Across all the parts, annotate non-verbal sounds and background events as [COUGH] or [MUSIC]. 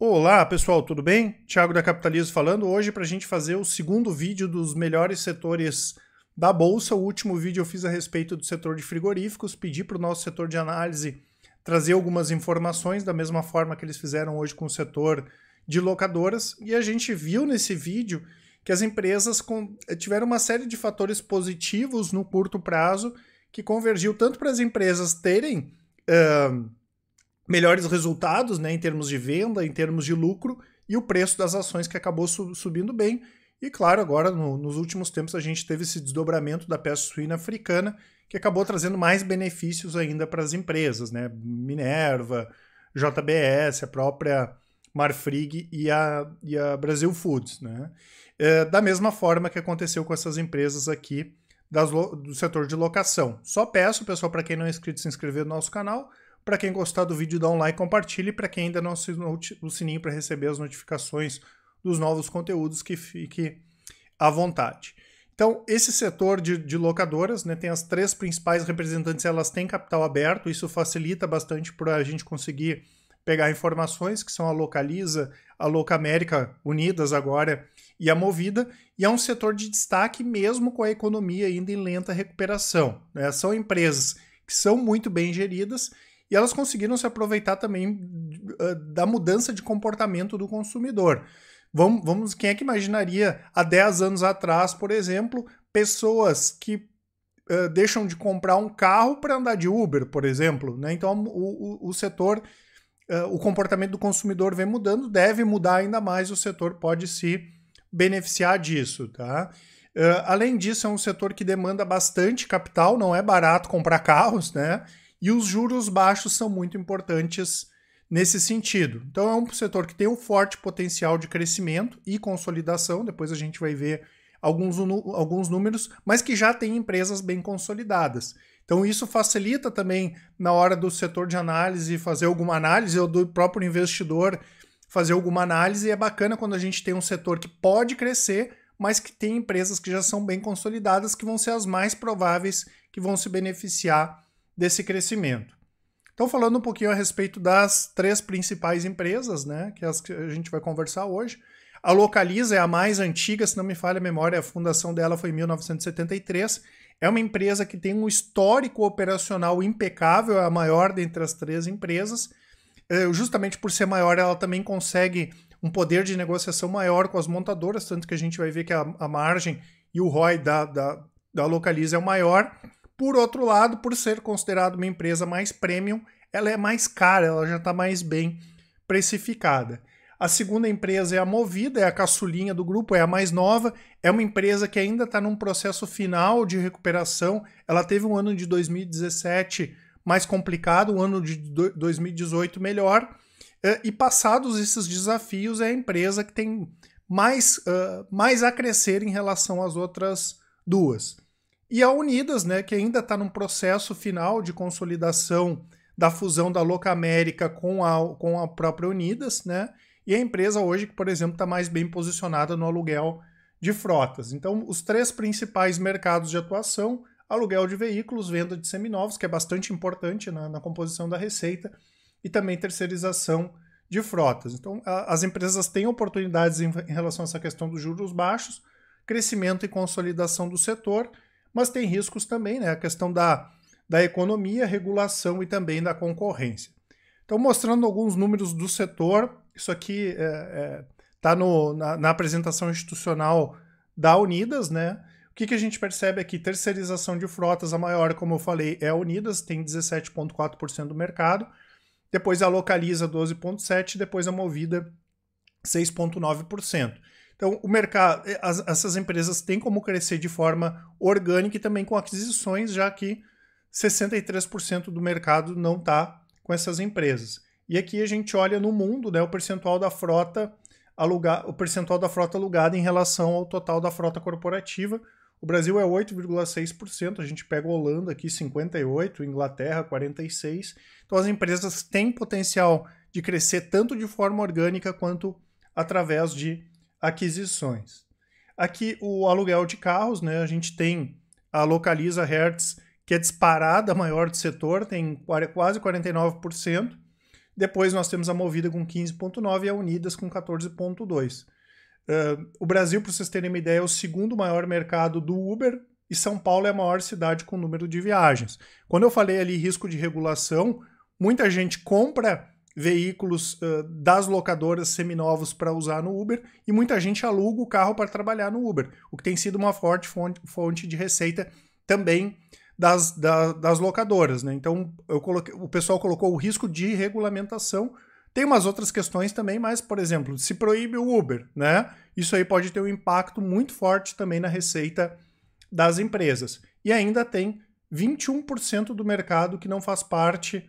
Olá pessoal, tudo bem? Tiago da Capitalismo falando hoje para a gente fazer o segundo vídeo dos melhores setores da Bolsa. O último vídeo eu fiz a respeito do setor de frigoríficos, pedi para o nosso setor de análise trazer algumas informações, da mesma forma que eles fizeram hoje com o setor de locadoras, e a gente viu nesse vídeo que as empresas eh, tiveram uma série de fatores positivos no curto prazo que convergiu tanto para as empresas terem. Uh, melhores resultados né, em termos de venda, em termos de lucro e o preço das ações que acabou subindo bem. E claro, agora no, nos últimos tempos a gente teve esse desdobramento da peça suína africana que acabou trazendo mais benefícios ainda para as empresas, né? Minerva, JBS, a própria Marfrig e a, e a Brasil Foods, né? É, da mesma forma que aconteceu com essas empresas aqui das, do setor de locação. Só peço, pessoal, para quem não é inscrito, se inscrever no nosso canal para quem gostar do vídeo, dá um like, compartilhe. Para quem ainda não assinou o sininho para receber as notificações dos novos conteúdos, que fique à vontade. Então, esse setor de, de locadoras né, tem as três principais representantes, elas têm capital aberto, isso facilita bastante para a gente conseguir pegar informações, que são a Localiza, a loca América Unidas agora e a Movida, e é um setor de destaque mesmo com a economia ainda em lenta recuperação. Né? São empresas que são muito bem geridas e elas conseguiram se aproveitar também uh, da mudança de comportamento do consumidor. Vamos, vamos, quem é que imaginaria há 10 anos atrás, por exemplo, pessoas que uh, deixam de comprar um carro para andar de Uber, por exemplo? Né? Então o, o, o setor, uh, o comportamento do consumidor vem mudando, deve mudar ainda mais, o setor pode se beneficiar disso, tá? Uh, além disso, é um setor que demanda bastante capital, não é barato comprar [LAUGHS] carros, né? E os juros baixos são muito importantes nesse sentido. Então é um setor que tem um forte potencial de crescimento e consolidação, depois a gente vai ver alguns, alguns números, mas que já tem empresas bem consolidadas. Então isso facilita também na hora do setor de análise fazer alguma análise ou do próprio investidor fazer alguma análise. E é bacana quando a gente tem um setor que pode crescer, mas que tem empresas que já são bem consolidadas que vão ser as mais prováveis que vão se beneficiar desse crescimento. Então, falando um pouquinho a respeito das três principais empresas, né, que, as que a gente vai conversar hoje. A Localiza é a mais antiga, se não me falha a memória, a fundação dela foi em 1973. É uma empresa que tem um histórico operacional impecável, é a maior dentre as três empresas. É, justamente por ser maior, ela também consegue um poder de negociação maior com as montadoras, tanto que a gente vai ver que a, a margem e o ROI da, da, da Localiza é o maior. Por outro lado, por ser considerada uma empresa mais premium, ela é mais cara, ela já está mais bem precificada. A segunda empresa é a Movida, é a caçulinha do grupo, é a mais nova, é uma empresa que ainda está num processo final de recuperação. Ela teve um ano de 2017 mais complicado, um ano de 2018 melhor. Eh, e passados esses desafios, é a empresa que tem mais, ah, mais a crescer em relação às outras duas. E a Unidas, né, que ainda está num processo final de consolidação da fusão da Loca América com a, com a própria Unidas, né? E a empresa hoje, que, por exemplo, está mais bem posicionada no aluguel de frotas. Então, os três principais mercados de atuação: aluguel de veículos, venda de seminovos, que é bastante importante na, na composição da receita, e também terceirização de frotas. Então, a, as empresas têm oportunidades em, em relação a essa questão dos juros baixos, crescimento e consolidação do setor mas tem riscos também, né? A questão da, da economia, regulação e também da concorrência. Então, mostrando alguns números do setor, isso aqui está é, é, tá na, na apresentação institucional da Unidas, né? O que, que a gente percebe aqui? Terceirização de frotas, a maior, como eu falei, é a Unidas, tem 17,4% do mercado. Depois a Localiza, 12,7%, depois a é Movida, 6,9%. Então, o mercado, eh, as, essas empresas têm como crescer de forma orgânica e também com aquisições, já que 63% do mercado não está com essas empresas. E aqui a gente olha no mundo, né, o percentual da frota alugar, o percentual da frota alugada em relação ao total da frota corporativa. O Brasil é 8,6%, a gente pega a Holanda aqui 58, Inglaterra 46. Então as empresas têm potencial de crescer tanto de forma orgânica quanto através de aquisições. Aqui o aluguel de carros, né? A gente tem a Localiza Hertz, que é disparada maior do setor, tem quase 49%. Depois nós temos a Movida com 15,9% e a Unidas com 14,2%. Uh, eh, o Brasil, para vocês terem uma ideia, é o segundo maior mercado do Uber e São Paulo é a maior cidade com número de viagens. Quando eu falei ali risco de regulação, muita gente compra veículos uh, das locadoras seminovos para usar no Uber e muita gente aluga o carro para trabalhar no Uber, o que tem sido uma forte fonte de receita também das, da, das locadoras. Né? Então eu coloquei, o pessoal colocou o risco de regulamentação. Tem umas outras questões também, mas, por exemplo, se proíbe o Uber, né? Isso aí pode ter um impacto muito forte também na receita das empresas. E ainda tem 21% do mercado que não faz parte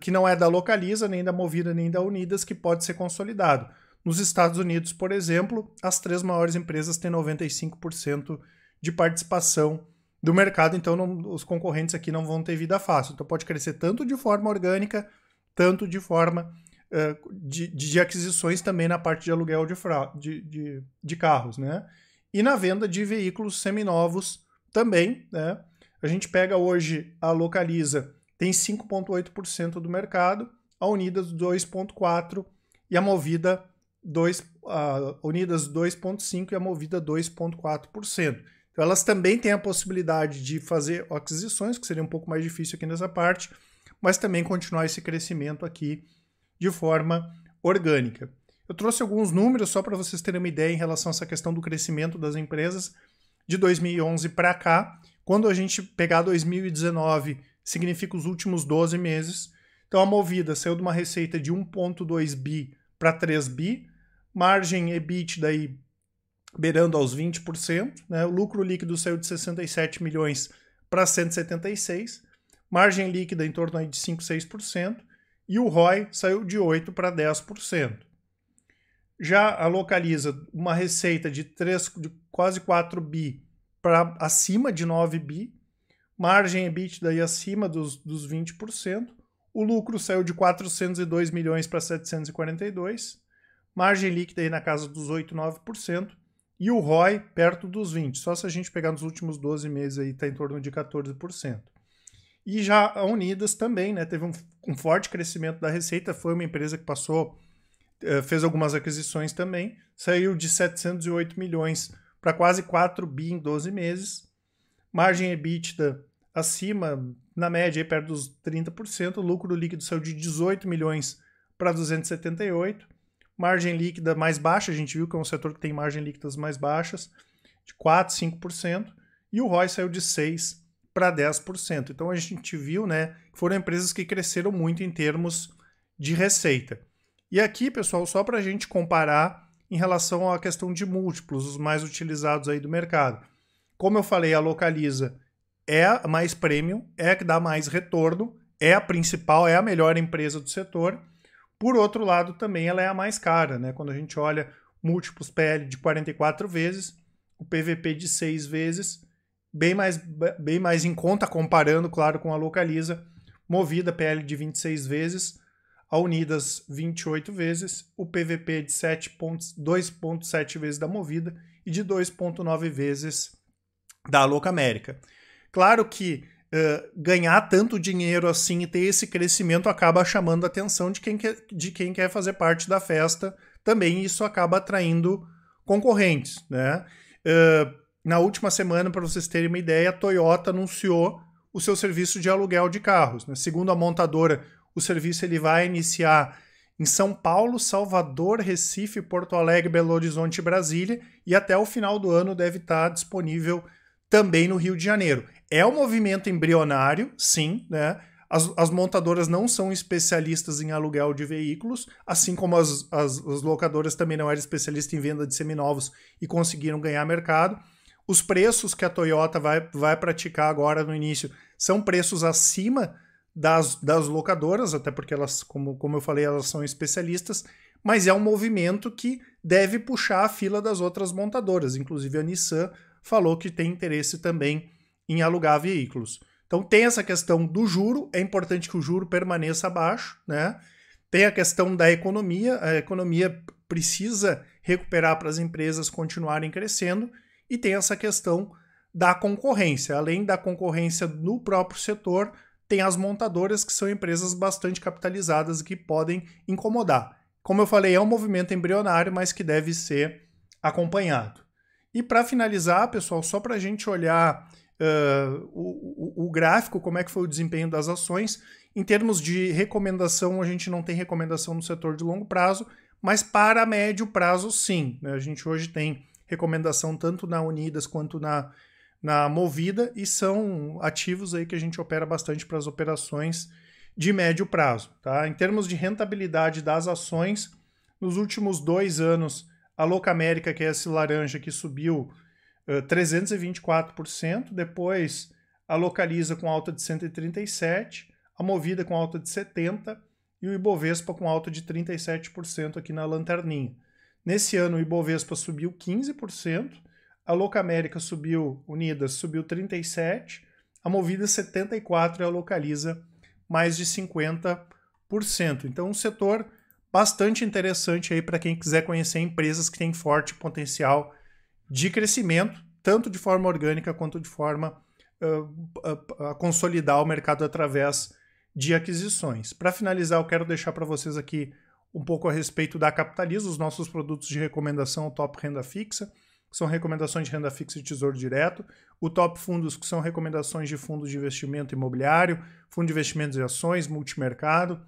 que não é da Localiza, nem da Movida, nem da Unidas, que pode ser consolidado. Nos Estados Unidos, por exemplo, as três maiores empresas têm 95% de participação do mercado, então não, os concorrentes aqui não vão ter vida fácil. Então pode crescer tanto de forma orgânica, tanto de forma uh, de, de, aquisições também na parte de aluguel de, de, de, de carros, né? E na venda de veículos seminovos também, né? A gente pega hoje a Localiza, tem 5,8% do mercado, a Unidas 2,4% e a Movida 2, a Unidas 2,5% e a Movida 2,4%. Então elas também têm a possibilidade de fazer aquisições, que seria um pouco mais difícil aqui nessa parte, mas também continuar esse crescimento aqui de forma orgânica. Eu trouxe alguns números só para vocês terem uma ideia em relação a essa questão do crescimento das empresas de 2011 para cá. Quando a gente pegar 2019 significa os últimos 12 meses. Então a Movida saiu de uma receita de 1,2 bi para 3 bi, margem EBIT daí beirando aos 20%, né? o lucro líquido saiu de 67 milhões para 176, margem líquida em torno aí de 5, 6%, e o ROI saiu de 8 para 10%. Já a Localiza, uma receita de, 3, de quase 4 bi para acima de 9 bi, margem EBITDA aí acima dos, dos 20%, o lucro saiu de 402 milhões para 742, margem líquida aí na casa dos 8, 9%, e o ROI perto dos 20%. Só se a gente pegar nos últimos 12 meses aí está em torno de 14%. E já a Unidas também, né? Teve um, um forte crescimento da receita, foi uma empresa que passou, eh, fez algumas aquisições também, saiu de 708 milhões para quase 4 bi em 12 meses, margem EBITDA acima, na média, perto dos 30%. O lucro líquido saiu de 18 milhões para 278. Margem líquida mais baixa, a gente viu que é um setor que tem margem líquidas mais baixas, de 4, 5%. E o ROI saiu de 6% para 10%. Então a gente viu né, que foram empresas que cresceram muito em termos de receita. E aqui, pessoal, só para a gente comparar em relação à questão de múltiplos, os mais utilizados aí do mercado. Como eu falei, a Localiza é a mais premium, é a que dá mais retorno, é a principal, é a melhor empresa do setor. Por outro lado, também ela é a mais cara, né? Quando a gente olha múltiplos PL de 44 vezes, o PVP de 6 vezes, bem mais, bem mais em conta, comparando, claro, com a Localiza, Movida PL de 26 vezes, a Unidas 28 vezes, o PVP de 2.7 vezes da Movida e de 2.9 vezes da Louca América. Claro que uh, ganhar tanto dinheiro assim e ter esse crescimento acaba chamando a atenção de quem, quer, de quem quer fazer parte da festa também, isso acaba atraindo concorrentes, né? Uh, na última semana, para vocês terem uma ideia, a Toyota anunciou o seu serviço de aluguel de carros. Né? Segundo a montadora, o serviço ele vai iniciar em São Paulo, Salvador, Recife, Porto Alegre, Belo Horizonte e Brasília, e até o final do ano deve estar disponível também no Rio de Janeiro. É um movimento embrionário, sim, né? As, as, montadoras não são especialistas em aluguel de veículos, assim como as, as, as locadoras também não eram especialistas em venda de seminovos e conseguiram ganhar mercado. Os preços que a Toyota vai, vai praticar agora no início são preços acima das, das locadoras, até porque elas, como, como eu falei, elas são especialistas, mas é um movimento que deve puxar a fila das outras montadoras. Inclusive a Nissan falou que tem interesse também em alugar veículos. Então tem essa questão do juro, é importante que o juro permaneça abaixo, né? Tem a questão da economia, a economia precisa recuperar para as empresas continuarem crescendo, e tem essa questão da concorrência. Além da concorrência no próprio setor, tem as montadoras, que são empresas bastante capitalizadas e que podem incomodar. Como eu falei, é um movimento embrionário, mas que deve ser acompanhado. E para finalizar, pessoal, só para a gente olhar uh, o, o, gráfico, como é que foi o desempenho das ações. Em termos de recomendação, a gente não tem recomendação no setor de longo prazo, mas para médio prazo, sim. Né? A gente hoje tem recomendação tanto na Unidas quanto na, na Movida e são ativos aí que a gente opera bastante para as operações de médio prazo. Tá? Em termos de rentabilidade das ações, nos últimos dois anos, a Louca América, que é esse laranja que subiu 324%, eh, depois a localiza com alta de 137, a movida com alta de 70% e o Ibovespa com alta de 37% aqui na lanterninha. Nesse ano o Ibovespa subiu 15%, a Loca América subiu, Unidas subiu 37, a Movida 74 e a Localiza mais de 50%. Então um setor bastante interessante aí para quem quiser conhecer empresas que têm forte potencial de crescimento, tanto de forma orgânica quanto de forma uh, ah, a, ah, ah, a consolidar o mercado através de aquisições. Para finalizar, eu quero deixar para vocês aqui um pouco a respeito da Capitaliza, os nossos produtos de recomendação, o Top Renda Fixa, que são recomendações de renda fixa e tesouro direto, o Top Fundos, que são recomendações de fundos de investimento imobiliário, fundo de investimentos e ações, multimercado,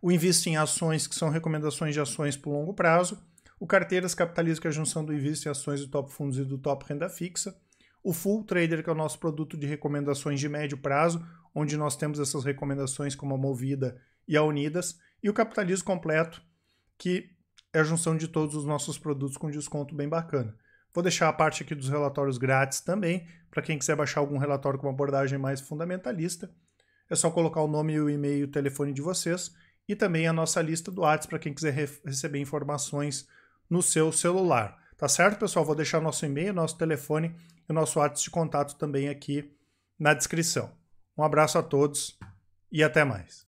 o Invista em Ações, que são recomendações de ações por longo prazo, o Carteiras capitaliza é a junção do Invista em ações do Top Fundos e do Top Renda Fixa. O Full Trader, que é o nosso produto de recomendações de médio prazo, onde nós temos essas recomendações como a Movida e a Unidas. E o Capitalismo Completo, que é a junção de todos os nossos produtos com desconto bem bacana. Vou deixar a parte aqui dos relatórios grátis também, para quem quiser baixar algum relatório com uma abordagem mais fundamentalista. É só colocar o nome, o e-mail e o telefone de vocês e também a nossa lista do WhatsApp para quem quiser receber informações no seu celular. Tá certo, pessoal? Vou deixar nosso e-mail, nosso telefone e nosso WhatsApp de contato também aqui na descrição. Um abraço a todos e até mais.